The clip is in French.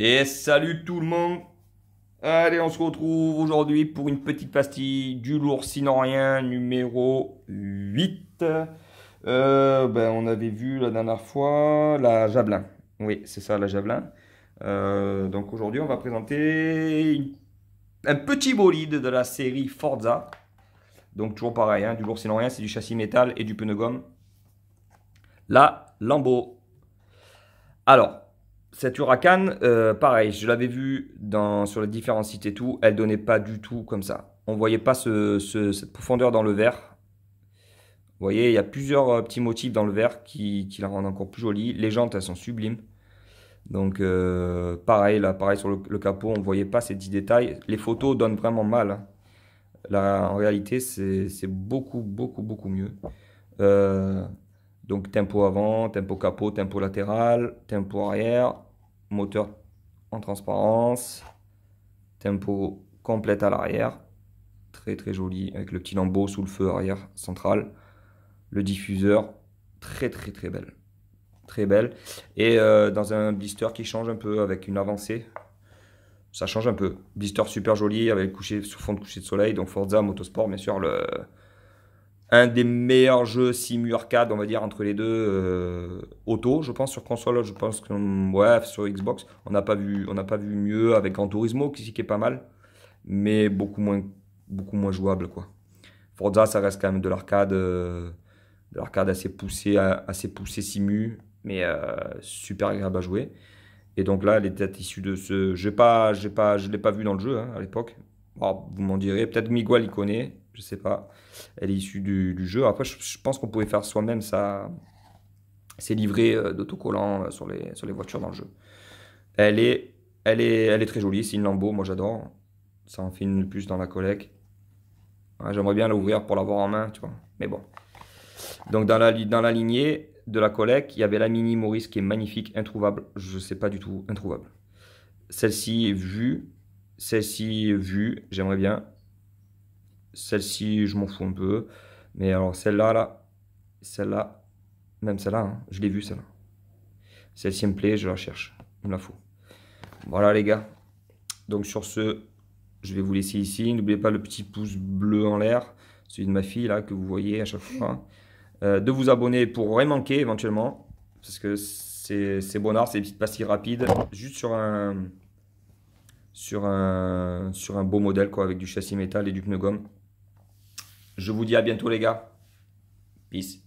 Et salut tout le monde Allez, on se retrouve aujourd'hui pour une petite pastille du lourd sinon rien numéro 8. Euh, ben, on avait vu la dernière fois la javelin. Oui, c'est ça, la javelin. Euh, donc aujourd'hui, on va présenter un petit bolide de la série Forza. Donc toujours pareil, hein, du lourd sinon rien, c'est du châssis métal et du pneu gomme. La Lambo. Alors, cette Huracan, euh, pareil, je l'avais vu sur les différents sites et tout, elle donnait pas du tout comme ça. On voyait pas ce, cette profondeur dans le verre. Vous voyez, il y a plusieurs euh, petits motifs dans le verre qui, la rendent encore plus jolie. Les jantes, elles sont sublimes. Donc euh, pareil, là, pareil sur le, capot, on voyait pas ces petits détails. Les photos donnent vraiment mal. Hein. Là, en réalité, c'est beaucoup, beaucoup, beaucoup mieux. donc tempo avant, tempo capot, tempo latéral, tempo arrière, moteur en transparence, tempo complète à l'arrière, très très joli avec le petit lambeau sous le feu arrière central, le diffuseur, très très très belle, très belle, et euh, dans un blister qui change un peu avec une avancée, ça change un peu, blister super joli avec coucher sur fond de coucher de soleil, donc Forza Motorsport bien sûr le un des meilleurs jeux simu arcade, on va dire, entre les deux euh, auto, je pense, sur console, je pense que mm, ouais, sur Xbox, on n'a pas vu, on n'a pas vu mieux avec Anturismo, Turismo qui, qui est pas mal, mais beaucoup moins, beaucoup moins jouable quoi. Forza, ça reste quand même de l'arcade, euh, de l'arcade assez poussé, assez poussé simu, mais euh, super agréable à jouer. Et donc là, elle était issue de ce, j'ai pas, j'ai pas, je l'ai pas vu dans le jeu hein, à l'époque, vous m'en direz, peut-être Miguel y connaît, je sais pas. Elle est issue du, jeu. Après, je, pense qu'on pouvait faire soi-même ça. C'est livré euh, d'autocollants euh, sur les, sur les voitures dans le jeu. Elle est, elle est, elle est très jolie, c'est une lambeau, moi j'adore. Ça en fait une plus dans la collecte. J'aimerais bien l'ouvrir pour l'avoir en main, tu vois. Mais bon. Donc dans la, dans la lignée de la collecte, il y avait la Mini Maurice qui est magnifique, introuvable. Je ne sais pas du tout, introuvable. Celle-ci est vue, celle-ci, vue, j'aimerais bien. Celle-ci, je m'en fous un peu. Mais alors, celle-là, là, là celle là même celle-là, hein, je l'ai vue, celle-là. Celle-ci me plaît, je la cherche. Il me la faut. Voilà, les gars. Donc, sur ce, je vais vous laisser ici. N'oubliez pas le petit pouce bleu en l'air, celui de ma fille, là, que vous voyez à chaque fois. Euh, de vous abonner pour rien manquer éventuellement, parce que c'est bon art, c'est pas si rapide. juste sur un, sur un, sur un beau modèle quoi, avec du châssis métal et du pneu gomme. Je vous dis à bientôt les gars. Peace.